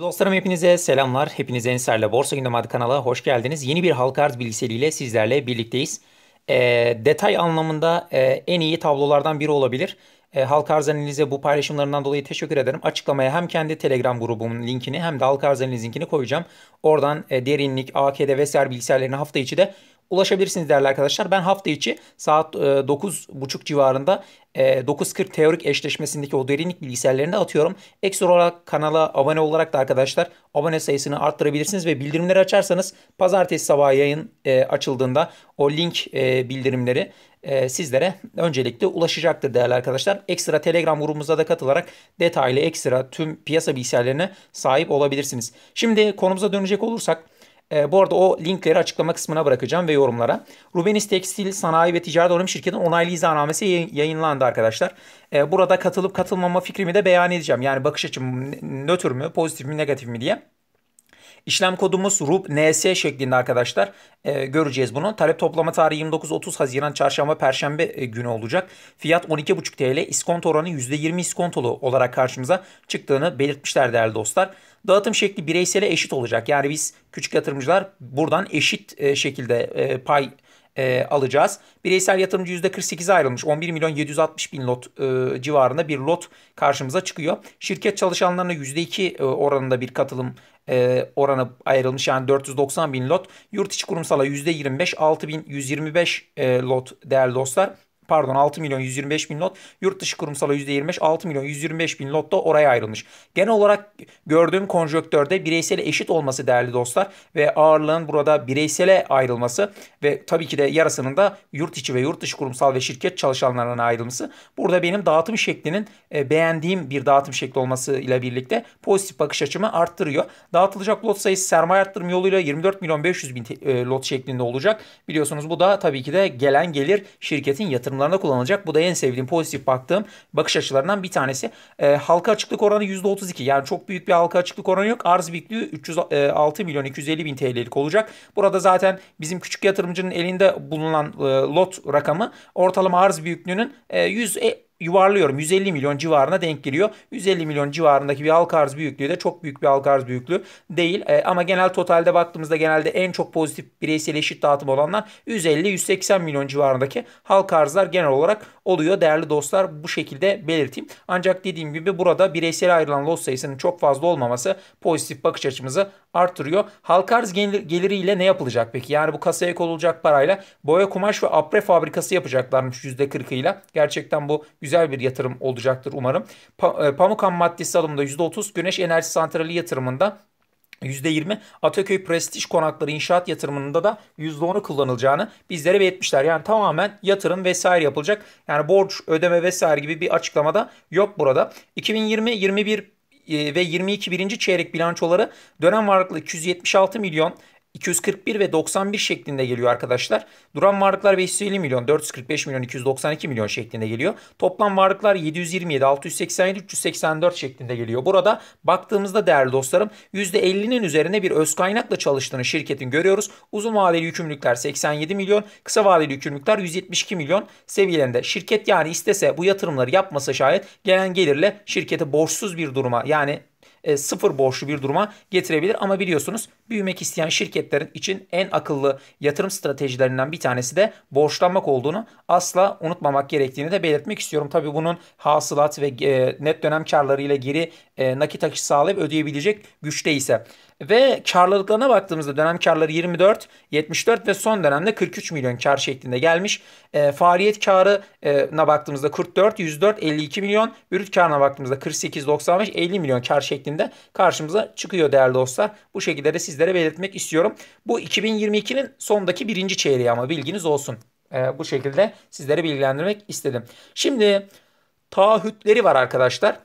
Dostlarım hepinize selamlar. Hepiniz Enser'le Borsa Gündem adı kanala hoş geldiniz. Yeni bir halka arz bilgisiyle sizlerle birlikteyiz. E, detay anlamında e, en iyi tablolardan biri olabilir. E, halka arz analize bu paylaşımlarından dolayı teşekkür ederim. Açıklamaya hem kendi Telegram grubumun linkini hem de halka arz analiz linkini koyacağım. Oradan e, derinlik, AKD vesaire bilgisayarlarını hafta içi de ulaşabilirsiniz değerli arkadaşlar. Ben hafta içi saat 9.30 e, civarında 9.40 e, teorik eşleşmesindeki o derinlik bilgisayarlarını atıyorum. Ekstra olarak kanala abone olarak da arkadaşlar abone sayısını arttırabilirsiniz ve bildirimleri açarsanız pazartesi sabahı yayın e, açıldığında o link bildirimleri sizlere öncelikle ulaşacaktır değerli arkadaşlar. Ekstra Telegram grubumuza da katılarak detaylı ekstra tüm piyasa bilgisayarlarına sahip olabilirsiniz. Şimdi konumuza dönecek olursak e, bu arada o linkleri açıklama kısmına bırakacağım ve yorumlara. Rubenis Tekstil Sanayi ve Ticaret Anonim Şirketi'nin onaylı iznanamesi yayınlandı arkadaşlar. E, burada katılıp katılmama fikrimi de beyan edeceğim. Yani bakış açım nötr mü, pozitif mi, negatif mi diye. İşlem kodumuz RUB NS şeklinde arkadaşlar. E, göreceğiz bunu. Talep toplama tarihi 29-30 Haziran çarşamba perşembe e, günü olacak. Fiyat 12,5 TL. İskonto oranı %20 iskontolu olarak karşımıza çıktığını belirtmişler değerli dostlar. Dağıtım şekli bireysele eşit olacak. Yani biz küçük yatırımcılar buradan eşit e, şekilde e, pay e, alacağız. Bireysel yatırımcı %48'e ayrılmış. 11 milyon 760 bin lot e, civarında bir lot karşımıza çıkıyor. Şirket çalışanlarına %2 e, oranında bir katılım e, oranı ayrılmış. Yani 490 bin lot. Yurt içi kurumsala %25, 6125 e, lot değerli dostlar pardon 6 milyon 125 bin lot yurt dışı kurumsala %25 6 milyon 125 bin lot da oraya ayrılmış. Genel olarak gördüğüm konjonktörde bireysel eşit olması değerli dostlar ve ağırlığın burada bireysele ayrılması ve tabii ki de yarısının da yurt içi ve yurt dışı kurumsal ve şirket çalışanlarına ayrılması. Burada benim dağıtım şeklinin e, beğendiğim bir dağıtım şekli olmasıyla birlikte pozitif bakış açımı arttırıyor. Dağıtılacak lot sayısı sermaye arttırım yoluyla 24 milyon 500 bin e, lot şeklinde olacak. Biliyorsunuz bu da tabii ki de gelen gelir şirketin yatırım yatırımlarında kullanılacak. Bu da en sevdiğim pozitif baktığım bakış açılarından bir tanesi. E, halka açıklık oranı %32. Yani çok büyük bir halka açıklık oranı yok. Arz büyüklüğü 306 e, milyon 250 bin TL'lik olacak. Burada zaten bizim küçük yatırımcının elinde bulunan e, lot rakamı ortalama arz büyüklüğünün e, 100 yuvarlıyorum 150 milyon civarına denk geliyor. 150 milyon civarındaki bir halka arz büyüklüğü de çok büyük bir halka arz büyüklüğü değil. E, ama genel totalde baktığımızda genelde en çok pozitif bireysel eşit dağıtım olanlar 150-180 milyon civarındaki halka arzlar genel olarak oluyor. Değerli dostlar bu şekilde belirteyim. Ancak dediğim gibi burada bireysel ayrılan los sayısının çok fazla olmaması pozitif bakış açımızı artırıyor. Halkarz arz geliriyle ne yapılacak peki? Yani bu kasaya konulacak parayla boya kumaş ve apre fabrikası yapacaklarmış %40'ıyla. Gerçekten bu güzel bir yatırım olacaktır umarım. Pa e, pamuk ham maddesi alımında %30, güneş enerji santrali yatırımında %20 Ataköy Prestij Konakları inşaat yatırımında da %10'u kullanılacağını bizlere belirtmişler. Yani tamamen yatırım vesaire yapılacak. Yani borç ödeme vesaire gibi bir açıklamada yok burada. 2020-21 e, ve 22 birinci çeyrek bilançoları dönem varlıklı 276 milyon 241 ve 91 şeklinde geliyor arkadaşlar. Duran varlıklar 550 milyon, 445 milyon, 292 milyon şeklinde geliyor. Toplam varlıklar 727, 687, 384 şeklinde geliyor. Burada baktığımızda değerli dostlarım %50'nin üzerine bir öz kaynakla çalıştığını şirketin görüyoruz. Uzun vadeli yükümlülükler 87 milyon, kısa vadeli yükümlülükler 172 milyon seviyelerinde. Şirket yani istese bu yatırımları yapmasa şayet gelen gelirle şirketi borçsuz bir duruma yani e, sıfır borçlu bir duruma getirebilir. Ama biliyorsunuz büyümek isteyen şirketlerin için en akıllı yatırım stratejilerinden bir tanesi de borçlanmak olduğunu asla unutmamak gerektiğini de belirtmek istiyorum. Tabi bunun hasılat ve e, net dönem karlarıyla geri e, nakit akışı sağlayıp ödeyebilecek güçte ise. Ve karlılıklarına baktığımızda dönem karları 24, 74 ve son dönemde 43 milyon kar şeklinde gelmiş. E, faaliyet e, karına baktığımızda 44, 104, 52 milyon. ürüt karına baktığımızda 48, 95, 50 milyon kar şeklinde karşımıza çıkıyor değerli dostlar. Bu şekilde de siz sizlere belirtmek istiyorum. Bu 2022'nin sondaki birinci çeyreği ama bilginiz olsun. E, bu şekilde sizlere bilgilendirmek istedim. Şimdi taahhütleri var arkadaşlar.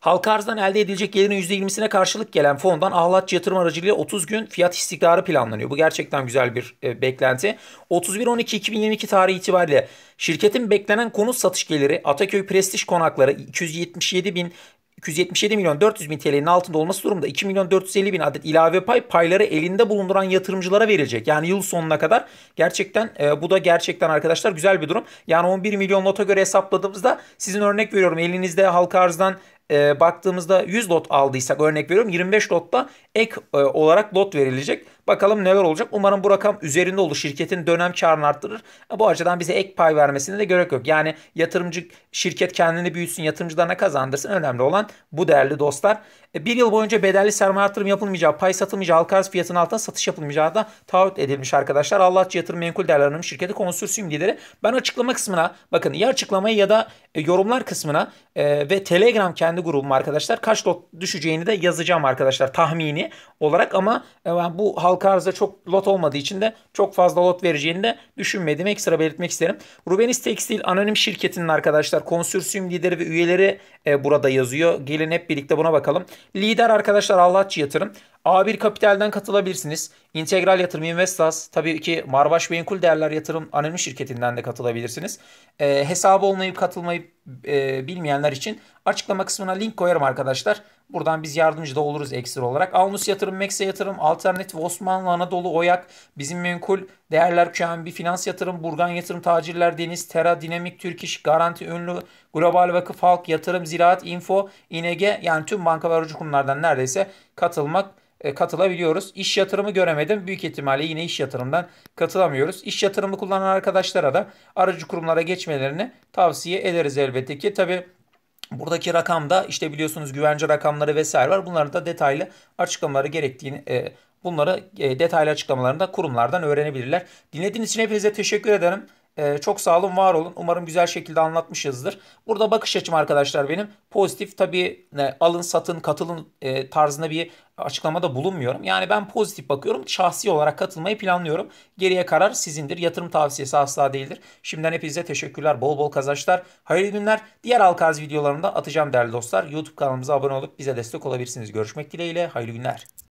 Halka arzdan elde edilecek gelirin %20'sine karşılık gelen fondan ahlat yatırım aracılığıyla 30 gün fiyat istikrarı planlanıyor. Bu gerçekten güzel bir e, beklenti. 31-12-2022 tarihi itibariyle şirketin beklenen konut satış geliri Ataköy Prestij Konakları 277 bin 277 milyon 400 bin TL'nin altında olması durumda 2 milyon 450 bin adet ilave pay payları elinde bulunduran yatırımcılara verilecek. Yani yıl sonuna kadar gerçekten e, bu da gerçekten arkadaşlar güzel bir durum. Yani 11 milyon nota göre hesapladığımızda sizin örnek veriyorum elinizde halka arzdan e, baktığımızda 100 lot aldıysak örnek veriyorum 25 lotta ek e, olarak lot verilecek. Bakalım neler olacak. Umarım bu rakam üzerinde olur. Şirketin dönem karını arttırır. E, bu açıdan bize ek pay vermesine de gerek yok. Yani yatırımcı şirket kendini büyütsün, yatırımcılarına kazandırsın. Önemli olan bu değerli dostlar. E, bir yıl boyunca bedelli sermaye artırım yapılmayacağı, pay satılmayacağı, halka arz fiyatının altında satış yapılmayacağı da taahhüt edilmiş arkadaşlar. Allahçı Yatırım Menkul Değerler Şirketi konsörsiyum lideri. Ben açıklama kısmına bakın ya açıklamayı ya da e, yorumlar kısmına e, ve Telegram kendi grubum arkadaşlar kaç lot düşeceğini de yazacağım arkadaşlar tahmini olarak ama e, bu halka arzda çok lot olmadığı için de çok fazla lot vereceğini de düşünmedim. Ekstra belirtmek isterim. Rubenis Tekstil Anonim Şirketi'nin arkadaşlar konsörsiyum lideri ve üyeleri e, burada yazıyor. Gelin hep birlikte buna bakalım. Lider arkadaşlar Allahçı Yatırım. A1 Kapital'den katılabilirsiniz. İntegral Yatırım Investas, tabii ki Marbaş Menkul Değerler Yatırım Anonim Şirketi'nden de katılabilirsiniz. E, hesabı olmayıp katılmayıp e, bilmeyenler için açıklama kısmına link koyarım arkadaşlar. Buradan biz yardımcı da oluruz ekstra olarak. Almus Yatırım, Mekse Yatırım, Alternatif, Osmanlı, Anadolu, Oyak, Bizim Menkul, Değerler QNB, Finans Yatırım, Burgan Yatırım, Tacirler, Deniz, Tera, Dinamik, Türk İş, Garanti, Ünlü, Global Vakıf, Halk, Yatırım, Ziraat, Info, İNG yani tüm banka ve aracı kurumlardan neredeyse katılmak e, katılabiliyoruz. İş yatırımı göremedim. Büyük ihtimalle yine iş yatırımdan katılamıyoruz. İş yatırımı kullanan arkadaşlara da aracı kurumlara geçmelerini tavsiye ederiz elbette ki. Tabi buradaki rakamda işte biliyorsunuz güvence rakamları vesaire var. Bunları da detaylı açıklamaları gerektiğini e, bunları e, detaylı açıklamalarında kurumlardan öğrenebilirler. Dinlediğiniz için hepinize teşekkür ederim. Ee, çok sağ olun, var olun. Umarım güzel şekilde anlatmışızdır. Burada bakış açım arkadaşlar benim pozitif tabii ne, alın, satın, katılın e, tarzında bir açıklamada bulunmuyorum. Yani ben pozitif bakıyorum. Şahsi olarak katılmayı planlıyorum. Geriye karar sizindir. Yatırım tavsiyesi asla değildir. Şimdiden hepinize teşekkürler. Bol bol kazançlar. Hayırlı günler. Diğer Alkaz videolarımda atacağım değerli dostlar. YouTube kanalımıza abone olup bize destek olabilirsiniz. Görüşmek dileğiyle. Hayırlı günler.